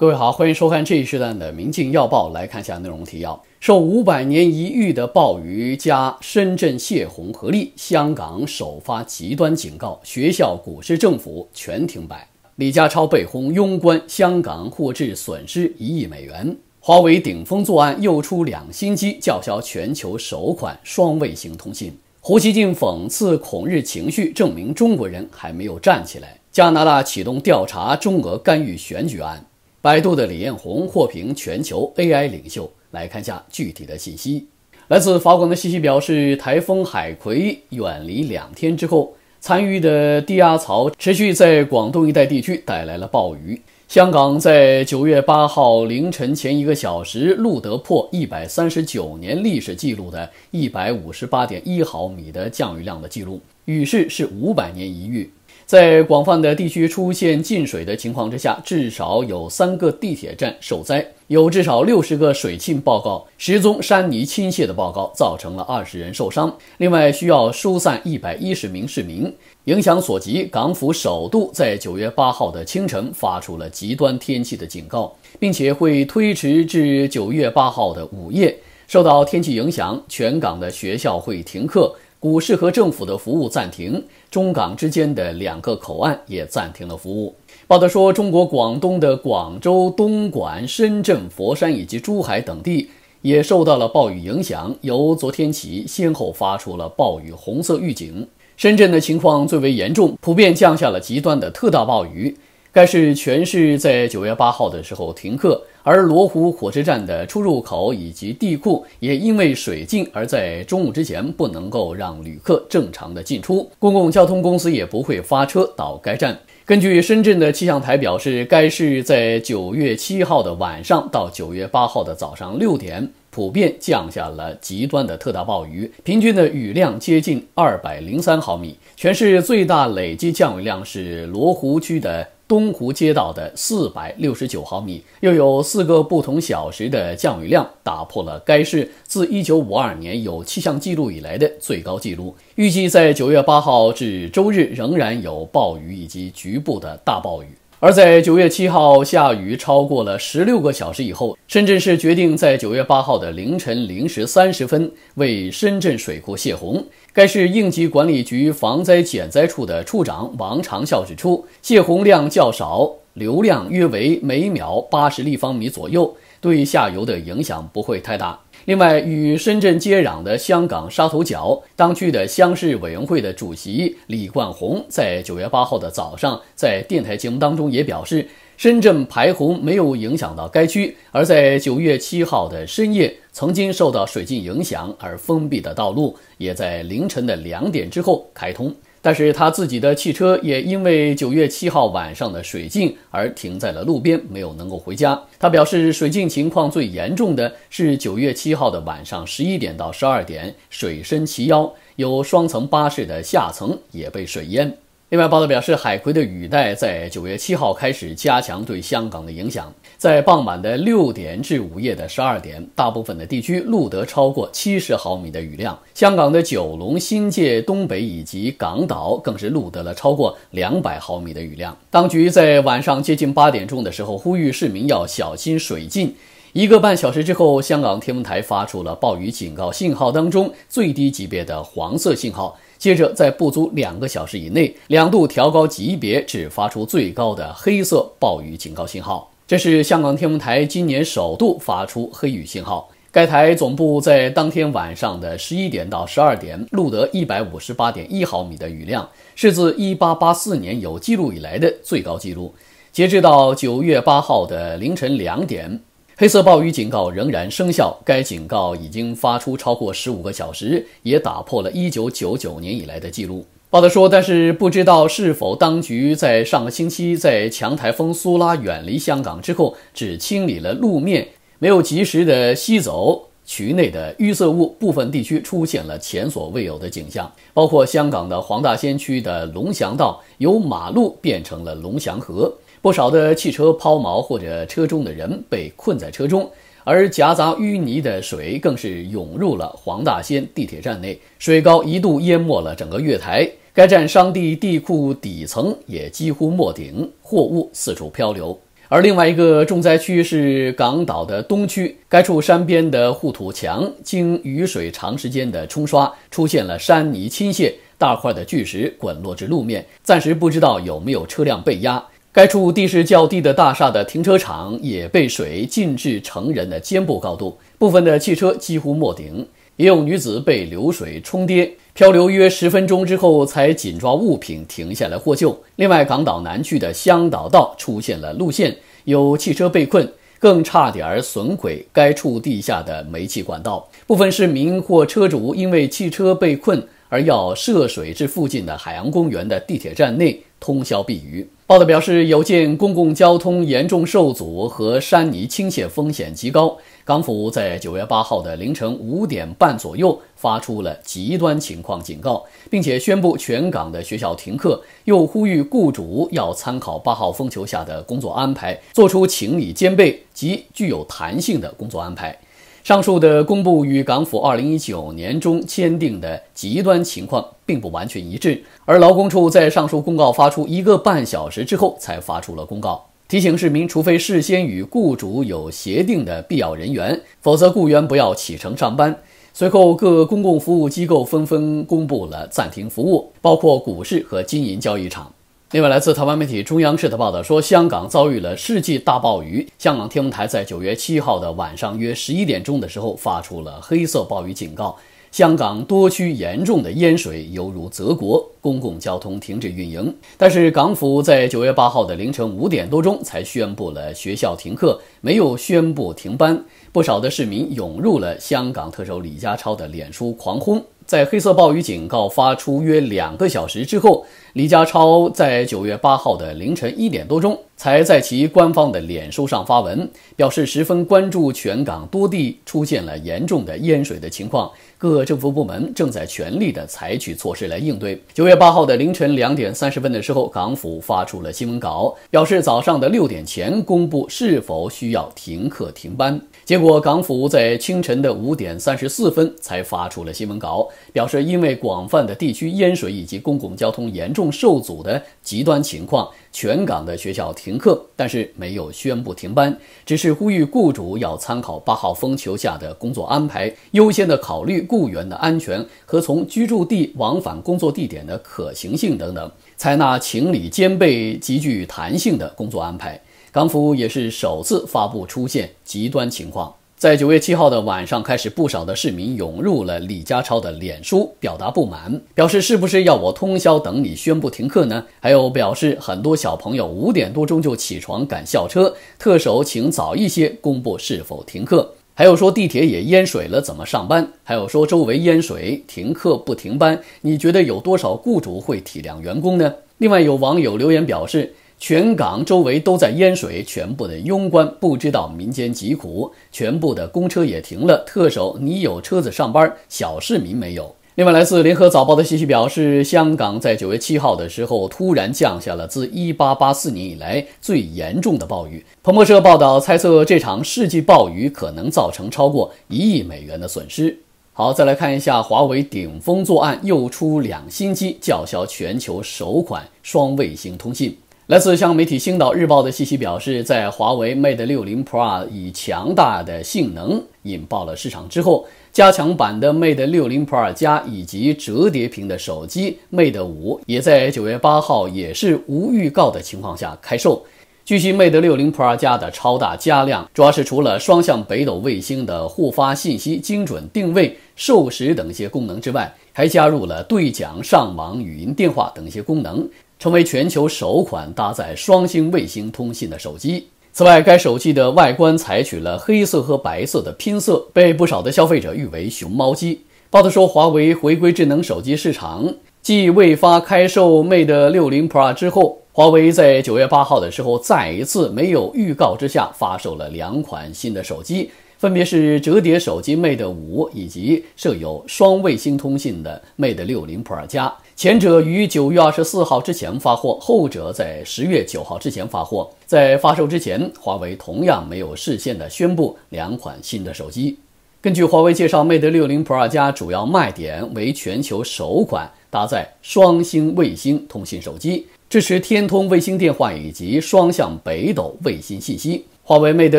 各位好，欢迎收看这一时段的《明镜要报》，来看下内容提要：受五百年一遇的暴雨加深圳泄洪合力，香港首发极端警告；学校、股市、政府全停摆。李家超被轰，庸官；香港互致损失一亿美元。华为顶风作案，又出两新机，叫嚣全球首款双卫星通信。胡锡进讽刺恐日情绪，证明中国人还没有站起来。加拿大启动调查中俄干预选举案。百度的李彦宏获评全球 AI 领袖，来看一下具体的信息。来自法广的信息表示，台风海葵远离两天之后，参与的低压槽持续在广东一带地区带来了暴雨。香港在九月八号凌晨前一个小时，录得破一百三十九年历史记录的一百五十八点一毫米的降雨量的记录，雨势是五百年一遇。在广泛的地区出现进水的情况之下，至少有三个地铁站受灾，有至少六十个水浸报告，十宗山泥倾泻的报告，造成了二十人受伤。另外需要疏散一百一十名市民。影响所及，港府首度在九月八号的清晨发出了极端天气的警告，并且会推迟至九月八号的午夜。受到天气影响，全港的学校会停课。股市和政府的服务暂停，中港之间的两个口岸也暂停了服务。报道说，中国广东的广州、东莞、深圳、佛山以及珠海等地也受到了暴雨影响，由昨天起先后发出了暴雨红色预警。深圳的情况最为严重，普遍降下了极端的特大暴雨。该市全市在九月八号的时候停课，而罗湖火车站的出入口以及地库也因为水浸而在中午之前不能够让旅客正常的进出。公共交通公司也不会发车到该站。根据深圳的气象台表示，该市在九月七号的晚上到九月八号的早上六点，普遍降下了极端的特大暴雨，平均的雨量接近二百零三毫米，全市最大累计降雨量是罗湖区的。东湖街道的四百六十九毫米，又有四个不同小时的降雨量打破了该市自一九五二年有气象记录以来的最高记录。预计在九月八号至周日仍然有暴雨以及局部的大暴雨。而在九月七号下雨超过了十六个小时以后，深圳市决定在九月八号的凌晨零时三十分为深圳水库泄洪。该市应急管理局防灾减灾处的处长王长孝指出，泄洪量较少，流量约为每秒八十立方米左右，对下游的影响不会太大。另外，与深圳接壤的香港沙头角，当区的乡市委员会的主席李冠宏在九月八号的早上，在电台节目当中也表示，深圳排洪没有影响到该区。而在九月七号的深夜，曾经受到水浸影响而封闭的道路，也在凌晨的两点之后开通。但是他自己的汽车也因为九月七号晚上的水浸而停在了路边，没有能够回家。他表示，水浸情况最严重的是九月七号的晚上十一点到十二点，水深齐腰，有双层巴士的下层也被水淹。另外，报道表示，海葵的雨带在九月七号开始加强对香港的影响，在傍晚的六点至午夜的十二点，大部分的地区录得超过七十毫米的雨量。香港的九龙、新界东北以及港岛更是录得了超过两百毫米的雨量。当局在晚上接近八点钟的时候，呼吁市民要小心水浸。一个半小时之后，香港天文台发出了暴雨警告信号，当中最低级别的黄色信号。接着，在不足两个小时以内，两度调高级别，只发出最高的黑色暴雨警告信号。这是香港天文台今年首度发出黑雨信号。该台总部在当天晚上的十一点到十二点录得一百五十八点一毫米的雨量，是自一八八四年有记录以来的最高纪录。截至到九月八号的凌晨两点。黑色暴雨警告仍然生效，该警告已经发出超过十五个小时，也打破了1999年以来的记录。报道说，但是不知道是否当局在上个星期在强台风苏拉远离香港之后，只清理了路面，没有及时的吸走渠内的淤塞物，部分地区出现了前所未有的景象，包括香港的黄大仙区的龙翔道由马路变成了龙翔河。不少的汽车抛锚或者车中的人被困在车中，而夹杂淤泥的水更是涌入了黄大仙地铁站内，水高一度淹没了整个月台。该站商地地库底层也几乎没顶，货物四处漂流。而另外一个重灾区是港岛的东区，该处山边的护土墙经雨水长时间的冲刷，出现了山泥倾泻，大块的巨石滚落至路面。暂时不知道有没有车辆被压。该处地势较低的大厦的停车场也被水浸至成人的肩部高度，部分的汽车几乎没顶，也有女子被流水冲跌，漂流约十分钟之后才紧抓物品停下来获救。另外，港岛南区的香岛道出现了路线有汽车被困，更差点损毁该处地下的煤气管道。部分市民或车主因为汽车被困而要涉水至附近的海洋公园的地铁站内。通宵避雨。报道表示，有见公共交通严重受阻和山泥倾泻风险极高，港府在九月八号的凌晨五点半左右发出了极端情况警告，并且宣布全港的学校停课，又呼吁雇主要参考八号风球下的工作安排，做出情理兼备及具有弹性的工作安排。上述的公布与港府二零一九年中签订的极端情况。并不完全一致，而劳工处在上述公告发出一个半小时之后才发出了公告，提醒市民，除非事先与雇主有协定的必要人员，否则雇员不要启程上班。随后，各公共服务机构纷纷公布了暂停服务，包括股市和金银交易场。另外，来自台湾媒体中央社的报道说，香港遭遇了世纪大暴雨。香港天文台在九月七号的晚上约十一点钟的时候发出了黑色暴雨警告。香港多区严重的淹水，犹如泽国公共交通停止运营。但是港府在九月八号的凌晨五点多钟才宣布了学校停课，没有宣布停班。不少的市民涌入了香港特首李家超的脸书狂轰。在黑色暴雨警告发出约两个小时之后，李家超在九月八号的凌晨一点多钟才在其官方的脸书上发文，表示十分关注全港多地出现了严重的淹水的情况，各政府部门正在全力的采取措施来应对。九月八号的凌晨两点三十分的时候，港府发出了新闻稿，表示早上的六点前公布是否需要停课停班。结果，港府在清晨的五点三十四分才发出了新闻稿，表示因为广泛的地区淹水以及公共交通严重受阻的极端情况，全港的学校停课，但是没有宣布停班，只是呼吁雇主要参考八号风球下的工作安排，优先的考虑雇员的安全和从居住地往返工作地点的可行性等等，采纳情理兼备、极具弹性的工作安排。港府也是首次发布出现极端情况，在九月七号的晚上开始，不少的市民涌入了李家超的脸书，表达不满，表示是不是要我通宵等你宣布停课呢？还有表示很多小朋友五点多钟就起床赶校车，特首请早一些公布是否停课。还有说地铁也淹水了，怎么上班？还有说周围淹水，停课不停班，你觉得有多少雇主会体谅员工呢？另外有网友留言表示。全港周围都在淹水，全部的庸官不知道民间疾苦，全部的公车也停了。特首你有车子上班，小市民没有。另外，来自联合早报的信息表示，香港在九月七号的时候突然降下了自一八八四年以来最严重的暴雨。彭博社报道猜测，这场世纪暴雨可能造成超过一亿美元的损失。好，再来看一下华为顶风作案，又出两新机，叫嚣全球首款双卫星通信。来自向媒体《星岛日报》的信息表示，在华为 Mate 60 Pro 以强大的性能引爆了市场之后，加强版的 Mate 60 Pro 加以及折叠屏的手机 Mate 5也在九月八号也是无预告的情况下开售。据悉，Mate 60 Pro 加的超大加量主要是除了双向北斗卫星的互发信息、精准定位、授时等一些功能之外，还加入了对讲、上网、语音电话等一些功能。成为全球首款搭载双星卫星通信的手机。此外，该手机的外观采取了黑色和白色的拼色，被不少的消费者誉为“熊猫机”。报道说，华为回归智能手机市场，继未发开售 Mate 六零 Pro 之后，华为在九月八号的时候，再一次没有预告之下，发售了两款新的手机。分别是折叠手机 Mate 五以及设有双卫星通信的 Mate 六零 Pro 加，前者于九月二十四号之前发货，后者在十月九号之前发货。在发售之前，华为同样没有事先的宣布两款新的手机。根据华为介绍，Mate 六零 Pro 加主要卖点为全球首款搭载双星卫星通信手机，支持天通卫星电话以及双向北斗卫星信息。华为 Mate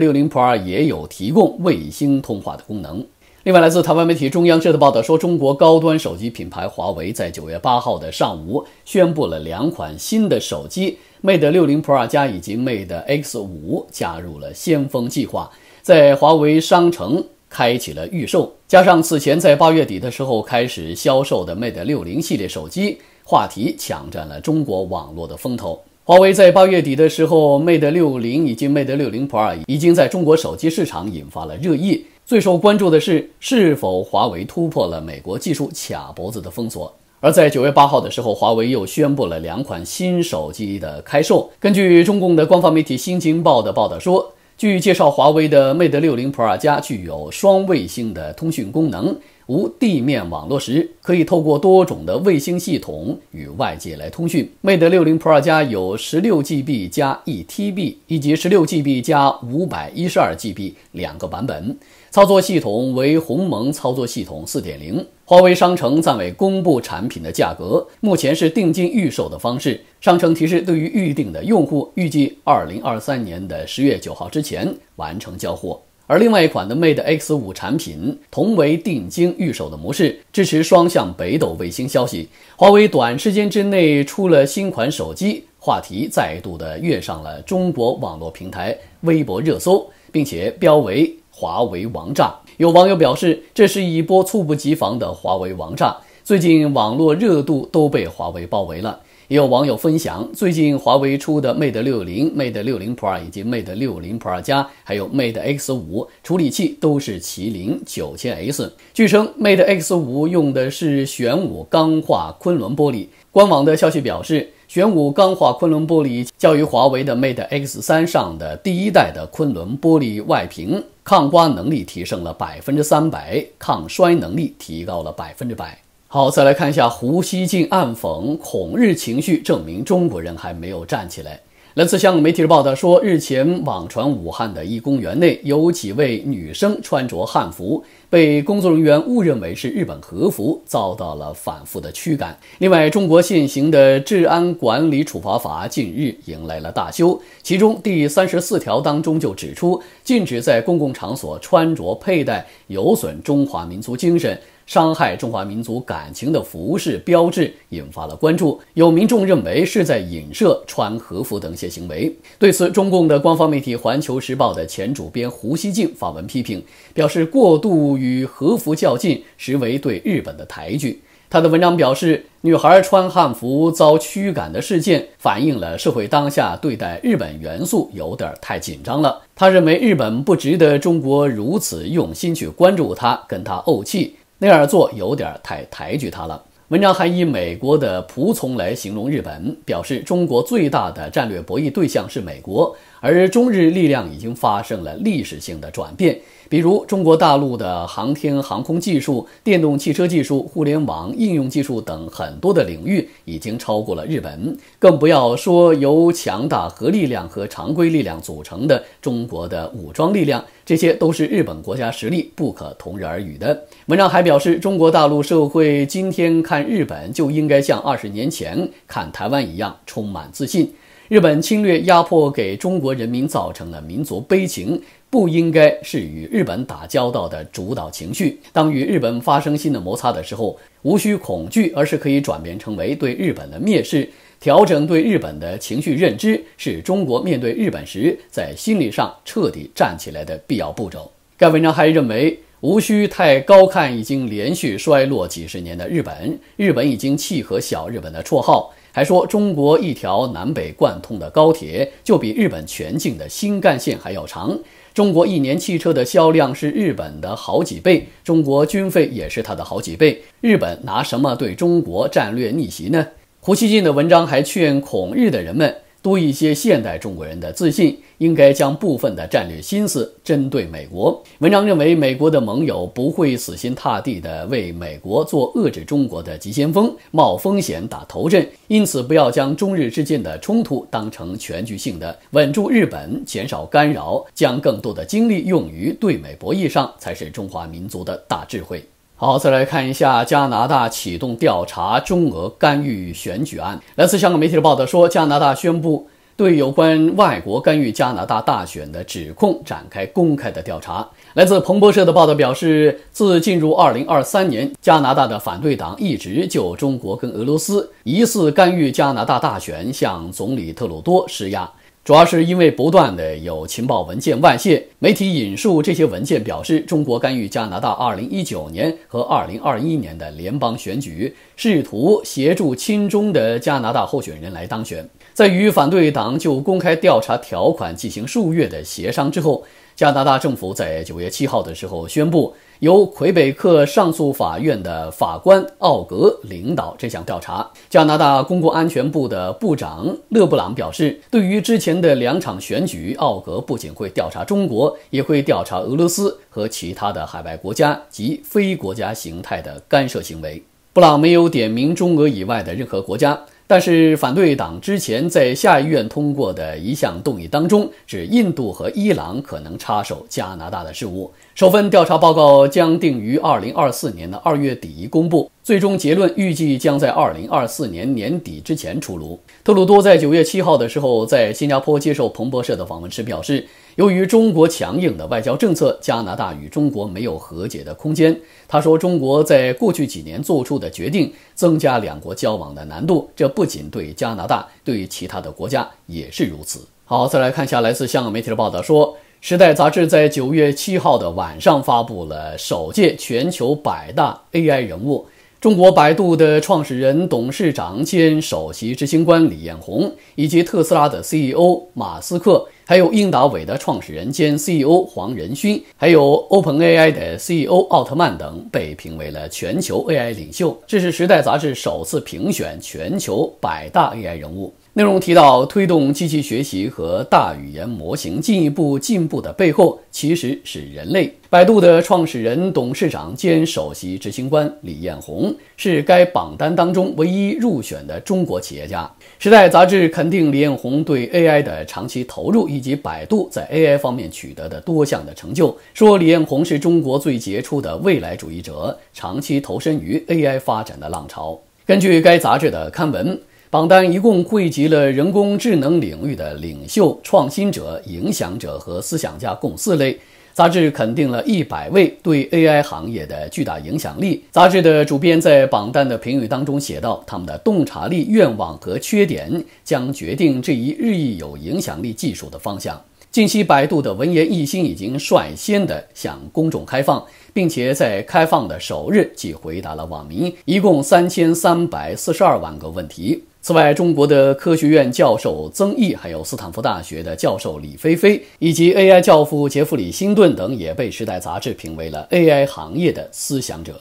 60 Pro 也有提供卫星通话的功能。另外，来自台湾媒体中央社的报道说，中国高端手机品牌华为在9月8号的上午宣布了两款新的手机 Mate 60 Pro 加以及 Mate X5 加入了先锋计划，在华为商城开启了预售。加上此前在八月底的时候开始销售的 Mate 60系列手机，话题抢占了中国网络的风头。华为在八月底的时候，Mate 60以及 Mate 60 Pro 已经在中国手机市场引发了热议。最受关注的是，是否华为突破了美国技术卡脖子的封锁？而在九月八号的时候，华为又宣布了两款新手机的开售。根据中共的官方媒体《新京报》的报道说，据介绍，华为的 Mate 60 Pro 加具有双卫星的通讯功能。无地面网络时，可以透过多种的卫星系统与外界来通讯。Mate 60 Pro 加有 16GB 加 1TB 以及 16GB 加 512GB 两个版本，操作系统为鸿蒙操作系统4.0。华为商城暂未公布产品的价格，目前是定金预售的方式。商城提示，对于预定的用户，预计2023年的10月9号之前完成交货。而另外一款的 Mate X 五产品，同为定金预售的模式，支持双向北斗卫星消息。华为短时间之内出了新款手机，话题再度的跃上了中国网络平台微博热搜，并且标为华为王炸。有网友表示，这是一波猝不及防的华为王炸。最近网络热度都被华为包围了。也有网友分享，最近华为出的 Mate 六零、Mate 六零 Pro 以及 Mate 六零 Pro 加，还有 Mate X 五处理器都是麒麟九千 S。据称，Mate X 五用的是玄武钢化昆仑玻璃。官网的消息表示，玄武钢化昆仑玻璃较于华为的 Mate X 三上的第一代的昆仑玻璃外屏，抗刮能力提升了百分之三百，抗摔能力提高了百分之百。好，再来看一下胡锡进暗讽恐日情绪，证明中国人还没有站起来。来自香港媒体的报道说，日前网传武汉的一公园内有几位女生穿着汉服，被工作人员误认为是日本和服，遭到了反复的驱赶。另外，中国现行的治安管理处罚法近日迎来了大修，其中第三十四条当中就指出，禁止在公共场所穿着佩戴有损中华民族精神。伤害中华民族感情的服饰标志引发了关注，有民众认为是在影射穿和服等一些行为。对此，中共的官方媒体《环球时报》的前主编胡锡进发文批评，表示过度与和服较劲，实为对日本的抬举。他的文章表示，女孩穿汉服遭驱赶的事件，反映了社会当下对待日本元素有点太紧张了。他认为日本不值得中国如此用心去关注他，跟他怄气。那样做有点太抬举他了。文章还以美国的仆从来形容日本，表示中国最大的战略博弈对象是美国，而中日力量已经发生了历史性的转变。比如中国大陆的航天航空技术、电动汽车技术、互联网应用技术等很多的领域，已经超过了日本。更不要说由强大核力量和常规力量组成的中国的武装力量，这些都是日本国家实力不可同日而语的。文章还表示，中国大陆社会今天看日本，就应该像二十年前看台湾一样，充满自信。日本侵略压迫给中国人民造成的民族悲情，不应该是与日本打交道的主导情绪。当与日本发生新的摩擦的时候，无需恐惧，而是可以转变成为对日本的蔑视。调整对日本的情绪认知，是中国面对日本时在心理上彻底站起来的必要步骤。该文章还认为，无需太高看已经连续衰落几十年的日本，日本已经契合“小日本”的绰号。还说，中国一条南北贯通的高铁就比日本全境的新干线还要长。中国一年汽车的销量是日本的好几倍，中国军费也是它的好几倍。日本拿什么对中国战略逆袭呢？胡锡进的文章还劝恐日的人们。多一些现代中国人的自信，应该将部分的战略心思针对美国。文章认为，美国的盟友不会死心塌地的为美国做遏制中国的急先锋，冒风险打头阵。因此，不要将中日之间的冲突当成全局性的，稳住日本，减少干扰，将更多的精力用于对美博弈上，才是中华民族的大智慧。好，再来看一下加拿大启动调查中俄干预选举案。来自香港媒体的报道说，加拿大宣布对有关外国干预加拿大大选的指控展开公开的调查。来自彭博社的报道表示，自进入二零二三年，加拿大的反对党一直就中国跟俄罗斯疑似干预加拿大大选向总理特鲁多施压。主要是因为不断的有情报文件外泄，媒体引述这些文件表示，中国干预加拿大2019年和2021年的联邦选举，试图协助亲中的加拿大候选人来当选。在与反对党就公开调查条款进行数月的协商之后。加拿大政府在九月七号的时候宣布，由魁北克上诉法院的法官奥格领导这项调查。加拿大公共安全部的部长勒布朗表示，对于之前的两场选举，奥格不仅会调查中国，也会调查俄罗斯和其他的海外国家及非国家形态的干涉行为。布朗没有点名中俄以外的任何国家。但是，反对党之前在下议院通过的一项动议当中，指印度和伊朗可能插手加拿大的事务。首份调查报告将定于二零二四年的二月底公布，最终结论预计将在二零二四年年底之前出炉。特鲁多在九月七号的时候，在新加坡接受彭博社的访问时表示。由于中国强硬的外交政策，加拿大与中国没有和解的空间。他说，中国在过去几年做出的决定，增加两国交往的难度。这不仅对加拿大，对其他的国家也是如此。好，再来看一下来自香港媒体的报道，说《时代》杂志在九月七号的晚上发布了首届全球百大 AI 人物。中国百度的创始人、董事长兼首席执行官李彦宏，以及特斯拉的 CEO 马斯克，还有英达伟的创始人兼 CEO 黄仁勋，还有 OpenAI 的 CEO 奥特曼等，被评为了全球 AI 领袖。这是《时代》杂志首次评选全球百大 AI 人物。内容提到，推动机器学习和大语言模型进一步进步的背后，其实是人类。百度的创始人、董事长兼首席执行官李彦宏是该榜单当中唯一入选的中国企业家。时代杂志肯定李彦宏对 AI 的长期投入，以及百度在 AI 方面取得的多项的成就，说李彦宏是中国最杰出的未来主义者，长期投身于 AI 发展的浪潮。根据该杂志的刊文。榜单一共汇集了人工智能领域的领袖、创新者、影响者和思想家，共四类。杂志肯定了一百位对 AI 行业的巨大影响力。杂志的主编在榜单的评语当中写道：“他们的洞察力、愿望和缺点将决定这一日益有影响力技术的方向。”近期，百度的文言一心已经率先的向公众开放，并且在开放的首日即回答了网民一共三千三百四十二万个问题。此外，中国的科学院教授曾毅，还有斯坦福大学的教授李飞飞，以及 AI 教父杰弗里辛顿等，也被《时代》杂志评为了 AI 行业的思想者。